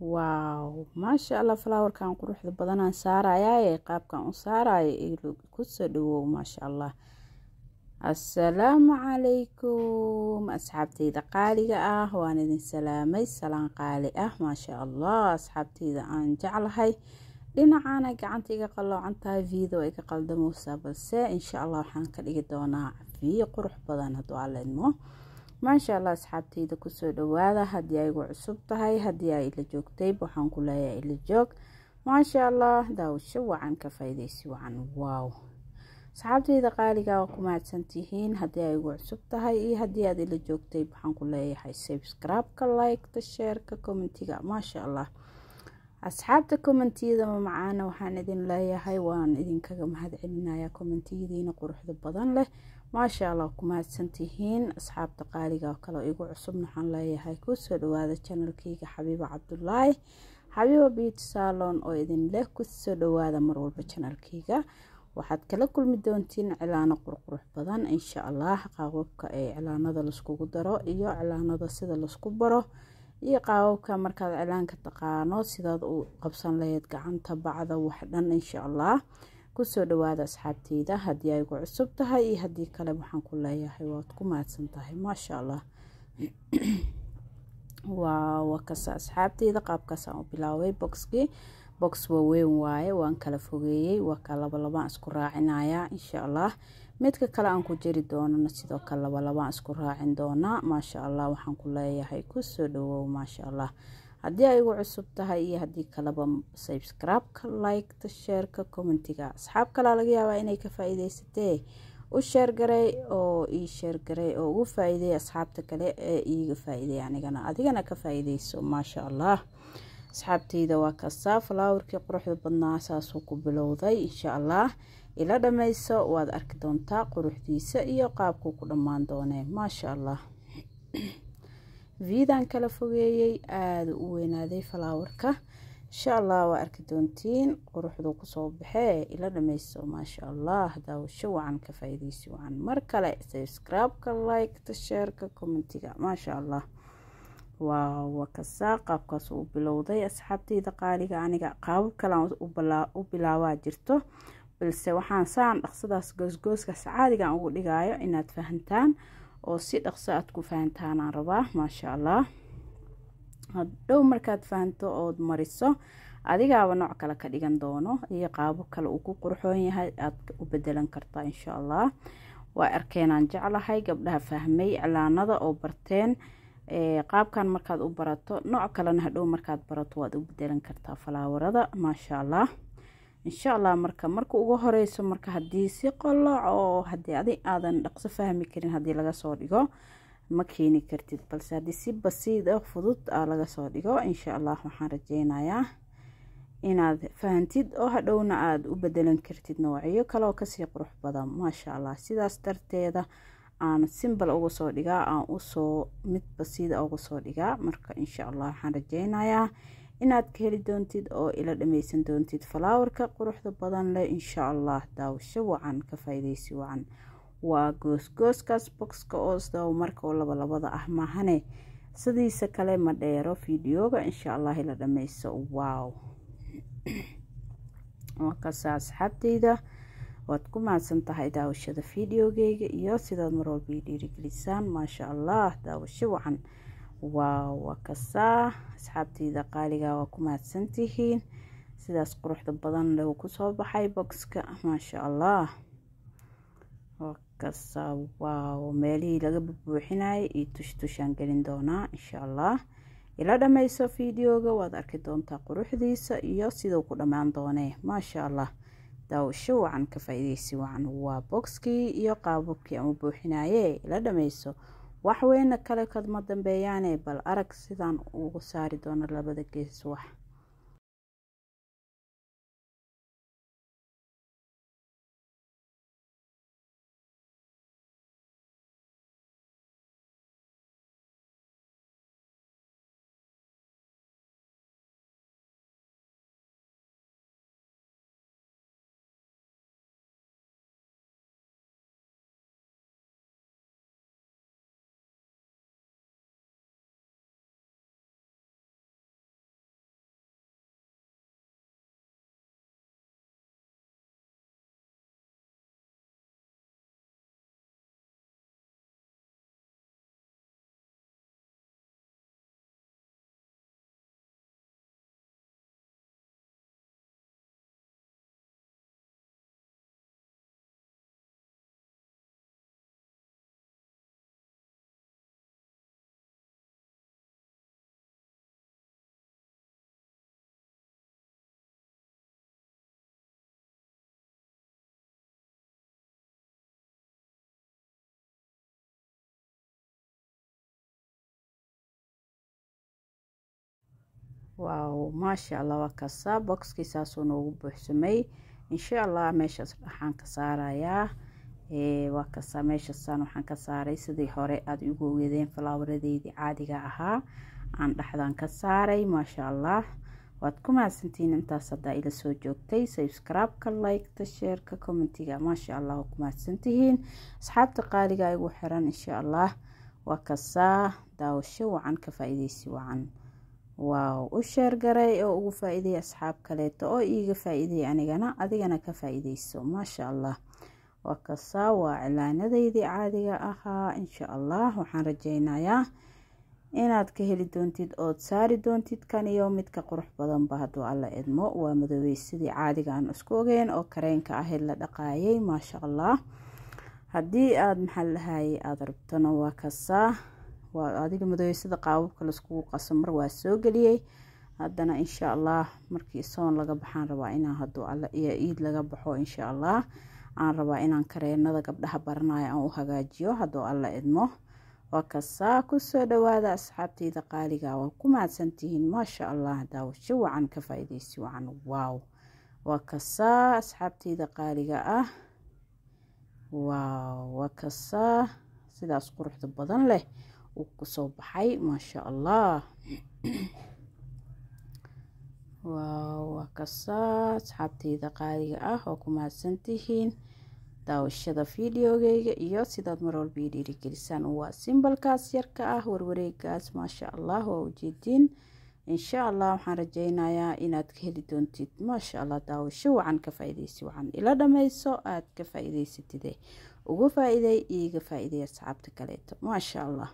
waaw maasha allah falaawarkan quruxda badanaan saarayaye qaabkan u saaraya kusoo dhawow maasha allah assalaamu calaykum asxaabteyda qaaliga ah waan idin salaamay salaan qaali ah maasha allah asxaabteyda aan jeclahay dhinacaana gacanta iga qalloocan tahay video ay ka balse insha allah waxaan ka dhigi doonaa fiyo qurux badan hadduu alla maasha allah asxaabtayda kusoo dhawaada haddii ay cusub tahay haddii ay ila joogtayb waxaan ku leeyahay ila joog maasha allah daawasho wacan ka faa'iidaysi wacan waaw asxaabtayda qaaliga waa ah, ku mahadsantihiin haddii ay cusub tahay iyo haddii aad ila joogtayb waxaan ku leeyahay sabscribe-ka like-ta sheerka commentiga maasha allah asxaabta commentiyada mamacaana waxaan idin leeyahay waan idinkaga mahad celinayaa commentiyadiina quruxda badan leh maasha allah ku mahadsan tihiin asxaabta qaaliga oo kale igu cusub waxaan leeyahay soo dhawaada janalkeyga xabiiba cabdulaahi xabiiba biut salon oo idin leh ku soo dhawaada marwalba janalkeyga waxaad kala kulmi doontiin cilaano qurqurux badan insha allah qaababka ee cilaanada laskugu daro iyo cilaanada sida lasku baro iyo qaababka markaad cilaanka taqaano sidaad u qabsan laheyd gacanta bacda wax dhan insha allah kusoo dhawaada asxaabteyda haddii aygu gu cusub tahay iyo haddii kale waxaan ku leeyahay waad ku mahadsan tahay maasha allah waa wakasa asxaabteyda qaabkaasaan u bilaabay boxkii box waaweyn waaye waan kala fogeeyey waa ka labalabaan isku raacinayaa insha allah midka kale aan ku jeri doonana sidoo kale labalabaan isku raacin doonaa maasha allah waxaan ku leeyahay kusoo dhawow maasha allah haddii ay igu cusub tahay iyo haddii kaleba sabskraibka liketa sheerka commentiga asxaab kalaa laga yaabaa inay ka faa u sheergaray oo ii sheergaray oo ugu faa asxaabta kale ee iiga faa anigana adigana ka faa-iideyso maasha allah asxaabteyda waa kastaa falaawarkii quruxda badnaa saasuu ku bilowday insha allah ila dhammayso waad arki doontaa quruxdiisa iyo qaabkuu ku dhammaan doonee maasha allah viidan kala fogeeyey aada u weynaaday falaawarka insha allah waa arki doontiin quruxdu kusoo baxee ila dhameyso maasha allah daawasho wacan ka faa wacan mar kale sabscribe-ka like-ta sheerka commentiga maasha allah waawa kasaa qaabkaas u bilowday asxaabteyda qaaliga aniga qaabab kalean u bilaabaa jirto balse waxaan saan dhaqsadaas goosgooskaas sacaadigan ugu dhigaayo inaad fahantaan oo si dhaqso aad ku fahantaanaan rabaa maasha allah hadhow markaad fahanto ood mariso adigaaba nooc kale ka dhigan doono iyo qaabo kale uu ku qurxoon yahay aada u bedelan kartaa insha allah waa arkeenaan jeclahay gabdhaha fahmay iclaanada oo barteen qaabkan markaad u barato nooc kalena hadhow markaad barato waad u bedelan kartaa falaawarada maasha allah insha allah marka marka ugu horeyso marka haddii si qoloc oo hadii adi aadan dhaqso fahmi karin hadii laga soo dhigo ma keeni kartid balse hadii si basiid ah fudud a ah laga soo dhigo insha allah waxaan rajeynayaa inaad fahantid oo hadhowna aad u bedelan kartid noocyo kaleoo kasii qurux badan maasha allah sidaas darteeda aan simbal uga soo dhigaa aan usoo mid basiida ah uga soo dhigaa marka insha allah waxaan rajeynayaa inaad ka heli doontid oo ila dhameysan doontid falaawarka quruxda badan leh insha allah daawasho wacan ka faa'iideysi wacan waa goosgooskaas boxka oo marka oo labalabada ah mahane sidiisa kale ma dheero fideoga insha allah ila dhameyso waw wakaasa asxaabteyda waad ku mahadsan tahay daawashada fideogeyga iyo sidaad marwalba i dhiirigelisaan maasha allah daawasho wacan waa wakasaa asxaabteyda qaaliga waa ku mahadsan tihiin sidaas quruxda badan lagu kusoo baxay boxka maasha allah wakasaa waa meelihii laga bubuuxinayay iyo tushtushaan gelin doonaa insha allah ila dhammayso videoga waad arki doontaa quruxdiisa iyo siduu ku dhammaan doonee maasha allah daawasho wacan ka faa-iideysi wacan waa boxkii iyo qaababkii ama buuxinaye ila dhammayso wax weyna kale kadma dambeeyaane bal arag sidaan ugu saari doono labada gees wax waaw maasha allah waa kasa boxkii saasuu noogu buuxsamay insha allah meeshaas waxaan ka saarayaa waa kasa meeshasaan waxaan ka saaray sidii hore aad ugu ogeedeen falaawaradeydii caadiga ahaa aan dhexdaan ka saaray maasha allah waad ku mahadsantihiin intaas haddaa ila soo joogtay sabscribe-ka like-ta sheerka commentiga maasha allah waad ku mahadsantihiin asxaabta qaaliga igu xiran insha allah waa kasaa daawasho wacan ka faa wacan waaw u sheergaray oo ugu faa-iiday asxaab kaleeto oo iiga faa-iiday anigana adigana ka faa-iideyso maasha allah waa kasaa waa cilaanadaydii caadiga ahaa insha allah waxaan rajeynayaa inaad ka heli doontid ood saari doontid kan iyo midka qurux badanba hadduu alla idmo waa madoobey sidii caadiga aan isku ogeyn oo kareenka ahayd la dhaqaayay maasha allah haddii aada maxal dhahaaye aada rabtona waa kasaa waa adiga madoysada qaababka laiskugu qaso mar waa soo geliyey haddana insha allah markii soon laga baxaan rabaa inaan haduu alla iyo iid laga baxo insha allah aan rabaa inaan kareenada gabdhaha baranayo aan u hagaajiyo hadduu alla idmo waa kasaa kusoo dhawaada asxaabteyda qaaliga waa ku mahadsantihiin maasha allah daawasho wacan ka faa-ideysi wacan waaw waa kasaa asxaabteyda qaaliga ah waaw waa kasaa sidaas quruxda badan leh wuu kasoo baxay maasha allah waa kasaa asxaabtayda qaaliga ah oo ku mahadsantihiin daawashada videogeyga iyo sidaad marwalba ii dhiirigelisaan waa simbalkaas yarka ah warwareegaas maasha allah waa ujeediin insha allah waxaan rajeynayaa inaad ka heli doontid maasha allah daawasho wacan ka faaideysi wacan ila dhameyso aad ka faa ugu uga faa faaiday asxaabta kaleeto maasha allah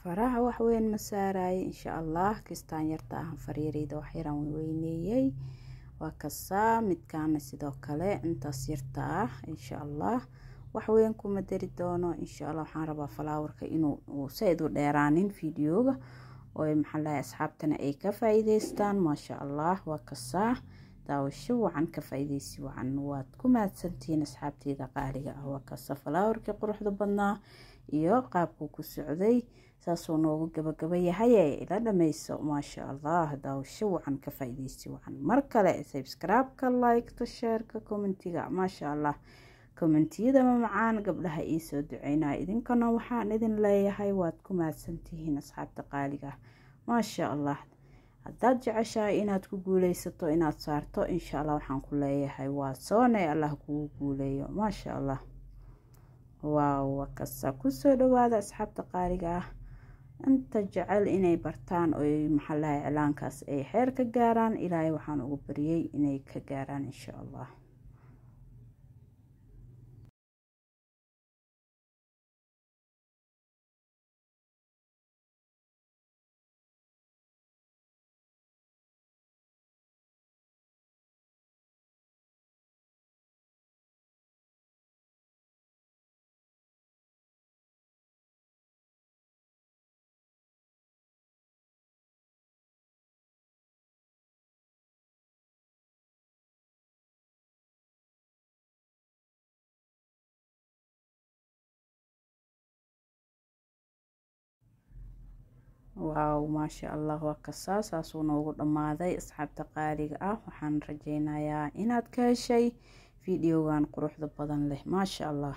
faraha waxweyn ma saaraayo insha allah kistaan yarta ahan fariireyda wax yaran weyneeyey waa kasaa midkaana sidoo kale intaas yarta ah insha allah waxweyn kuma dari doono insha allah waxaan rabaa falaawarka inuu said u dheeraanin videoga oo maxaa asxaabtana ay ka faa'iideystaan maasha allah waa kasaa daawasho wacan ka faa'iideysi wacan waad ku mahadsantihiin asxaabteyda qaaliga ah waa kasa falaawarkii quruxda badnaa iyo qaabku ku socday saasuu noogu gabagaba yahaye ila dhamayso maasha allah daawasho wacan ka faa wacan mar kale sabscribe-ka like-ta sheerka commentiga maasha allah commentiyada mamacaan gabdhaha ii soo duceynaa idinkana waxaan idin leeyahay waad ku maadsantihiin asxaabta qaaliga maasha allah haddaad jeceshahay inaad ku guuleysato inaad saarto insha allah waxaan ku leeyahay waa soonay allah kugu guuleeyo maasha allah waaw kasa kusoo dhawaada asxaabta qaaliga ah inta jecel inay bartaan oy maxallaha iclaankaas ay xeer ka gaaraan ilaahay waxaan ugu bariyey inay ka gaaraan inshaa allah waaw maasha allah waa kasaa saasuu noogu dhammaaday asxaabta qaaliga ah waxaan rajaynayaa inaad ka heshay fideogan quruxda badan leh maasha allah